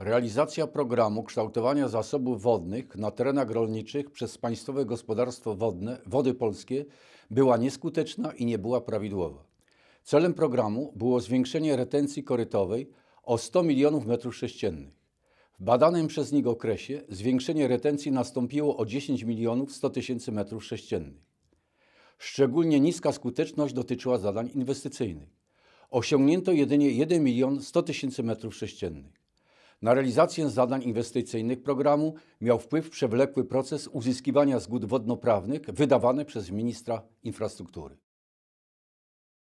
Realizacja programu kształtowania zasobów wodnych na terenach rolniczych przez Państwowe Gospodarstwo Wodne Wody Polskie była nieskuteczna i nie była prawidłowa. Celem programu było zwiększenie retencji korytowej o 100 milionów metrów sześciennych. W badanym przez nich okresie zwiększenie retencji nastąpiło o 10 milionów 100 tysięcy metrów sześciennych. Szczególnie niska skuteczność dotyczyła zadań inwestycyjnych. Osiągnięto jedynie 1 milion 100 tysięcy metrów sześciennych. Na realizację zadań inwestycyjnych programu miał wpływ przewlekły proces uzyskiwania zgód wodnoprawnych wydawany przez ministra infrastruktury.